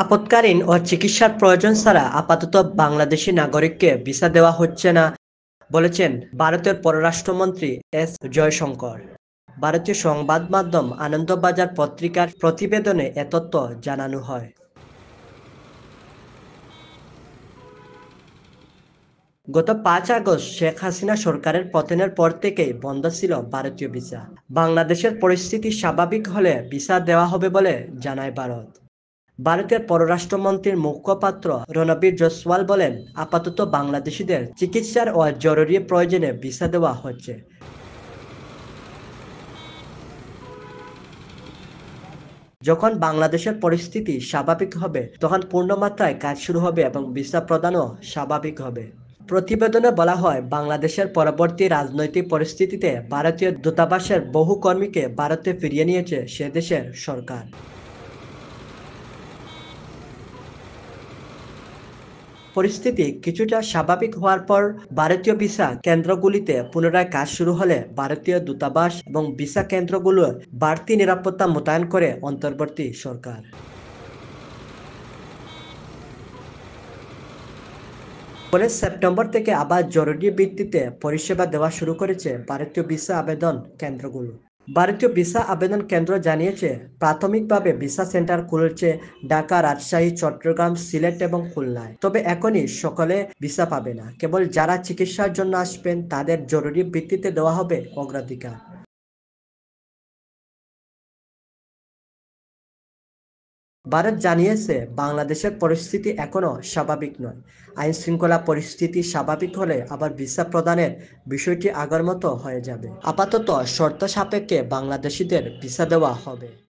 আপৎকালীন ও চিকিৎসার প্রয়োজন ছাড়া আপাতত বাংলাদেশি নাগরিককে ভিসা দেওয়া হচ্ছে না বলেছেন ভারতের পররাষ্ট্রমন্ত্রী এস জয়শঙ্কর ভারতীয় সংবাদ মাধ্যম আনন্দবাজার পত্রিকার প্রতিবেদনে এ তথ্য জানানো হয় গত পাঁচ আগস্ট শেখ হাসিনা সরকারের পতনের পর থেকেই বন্ধ ছিল ভারতীয় ভিসা বাংলাদেশের পরিস্থিতি স্বাভাবিক হলে ভিসা দেওয়া হবে বলে জানায় ভারত ভারতের পররাষ্ট্রমন্ত্রীর মুখপাত্র রণবীর জসওয়াল বলেন আপাতত বাংলাদেশিদের চিকিৎসার ও জরুরি প্রয়োজনে ভিসা দেওয়া হচ্ছে যখন বাংলাদেশের পরিস্থিতি স্বাভাবিক হবে তখন পূর্ণমাত্রায় কাজ শুরু হবে এবং ভিসা প্রদানও স্বাভাবিক হবে প্রতিবেদনে বলা হয় বাংলাদেশের পরবর্তী রাজনৈতিক পরিস্থিতিতে ভারতীয় দূতাবাসের বহু কর্মীকে ভারতে ফিরিয়ে নিয়েছে সে দেশের সরকার পরিস্থিতি কিছুটা স্বাভাবিক হওয়ার পর ভারতীয় ভিসা কেন্দ্রগুলিতে পুনরায় কাজ শুরু হলে ভারতীয় দূতাবাস এবং ভিসা কেন্দ্রগুলো বাড়তি নিরাপত্তা মোতায়েন করে অন্তর্বর্তী সরকার পরে সেপ্টেম্বর থেকে আবার জরুরি ভিত্তিতে পরিষেবা দেওয়া শুরু করেছে ভারতীয় ভিসা আবেদন কেন্দ্রগুলো ভারতীয় ভিসা আবেদন কেন্দ্র জানিয়েছে প্রাথমিকভাবে ভিসা সেন্টার খুলছে ঢাকা রাজশাহী চট্টগ্রাম সিলেট এবং খুলনায় তবে এখনই সকলে ভিসা পাবে না কেবল যারা চিকিৎসার জন্য আসবেন তাদের জরুরি ভিত্তিতে দেওয়া হবে অগ্রাধিকার ভারত জানিয়েছে বাংলাদেশের পরিস্থিতি এখনও স্বাভাবিক নয় আইন শৃঙ্খলা পরিস্থিতি স্বাভাবিক হলে আবার ভিসা প্রদানের বিষয়টি আগের মতো হয়ে যাবে আপাতত শর্ত সাপেক্ষে বাংলাদেশিদের ভিসা দেওয়া হবে